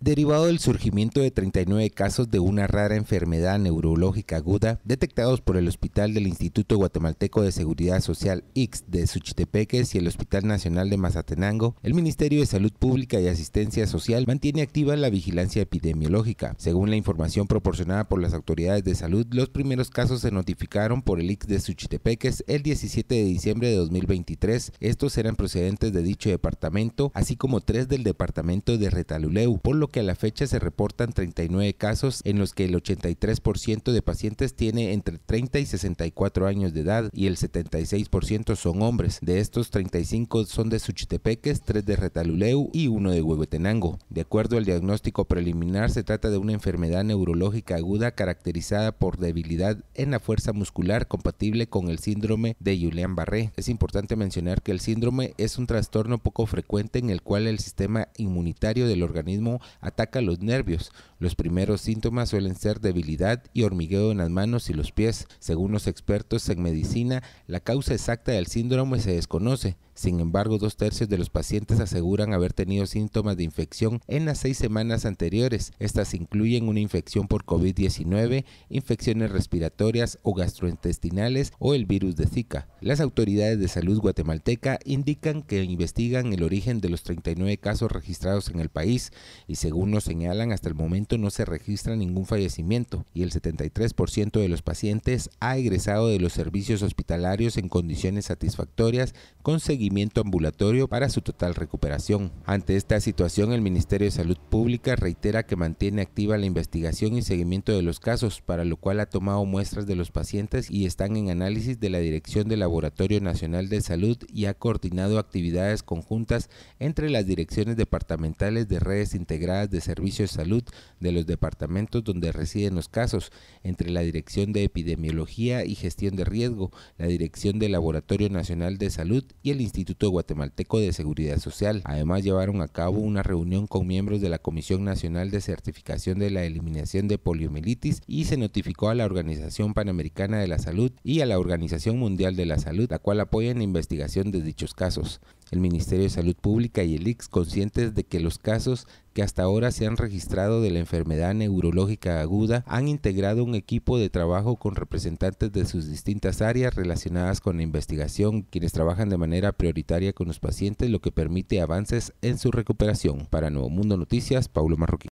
derivado del surgimiento de 39 casos de una rara enfermedad neurológica aguda detectados por el Hospital del Instituto Guatemalteco de Seguridad Social X de Suchitepeques y el Hospital Nacional de Mazatenango, el Ministerio de Salud Pública y Asistencia Social mantiene activa la vigilancia epidemiológica. Según la información proporcionada por las autoridades de salud, los primeros casos se notificaron por el IX de Suchitepeques el 17 de diciembre de 2023. Estos eran procedentes de dicho departamento, así como tres del departamento de Retaluleu, por que a la fecha se reportan 39 casos en los que el 83% de pacientes tiene entre 30 y 64 años de edad y el 76% son hombres. De estos 35 son de Suchitepeques, 3 de Retaluleu y 1 de Huehuetenango. De acuerdo al diagnóstico preliminar, se trata de una enfermedad neurológica aguda caracterizada por debilidad en la fuerza muscular compatible con el síndrome de Julián Barré. Es importante mencionar que el síndrome es un trastorno poco frecuente en el cual el sistema inmunitario del organismo ataca los nervios. Los primeros síntomas suelen ser debilidad y hormigueo en las manos y los pies. Según los expertos en medicina, la causa exacta del síndrome se desconoce. Sin embargo, dos tercios de los pacientes aseguran haber tenido síntomas de infección en las seis semanas anteriores. Estas incluyen una infección por COVID-19, infecciones respiratorias o gastrointestinales o el virus de Zika. Las autoridades de salud guatemalteca indican que investigan el origen de los 39 casos registrados en el país y según nos señalan hasta el momento no se registra ningún fallecimiento y el 73% de los pacientes ha egresado de los servicios hospitalarios en condiciones satisfactorias con ambulatorio para su total recuperación. Ante esta situación, el Ministerio de Salud Pública reitera que mantiene activa la investigación y seguimiento de los casos, para lo cual ha tomado muestras de los pacientes y están en análisis de la Dirección del Laboratorio Nacional de Salud y ha coordinado actividades conjuntas entre las direcciones departamentales de redes integradas de servicios de salud de los departamentos donde residen los casos, entre la Dirección de Epidemiología y Gestión de Riesgo, la Dirección del Laboratorio Nacional de Salud y el Instituto Instituto Guatemalteco de Seguridad Social. Además, llevaron a cabo una reunión con miembros de la Comisión Nacional de Certificación de la Eliminación de Poliomielitis y se notificó a la Organización Panamericana de la Salud y a la Organización Mundial de la Salud, la cual apoya en la investigación de dichos casos. El Ministerio de Salud Pública y el ICS, conscientes de que los casos que hasta ahora se han registrado de la enfermedad neurológica aguda, han integrado un equipo de trabajo con representantes de sus distintas áreas relacionadas con la investigación, quienes trabajan de manera prioritaria con los pacientes, lo que permite avances en su recuperación. Para Nuevo Mundo Noticias, Paulo Marroquín.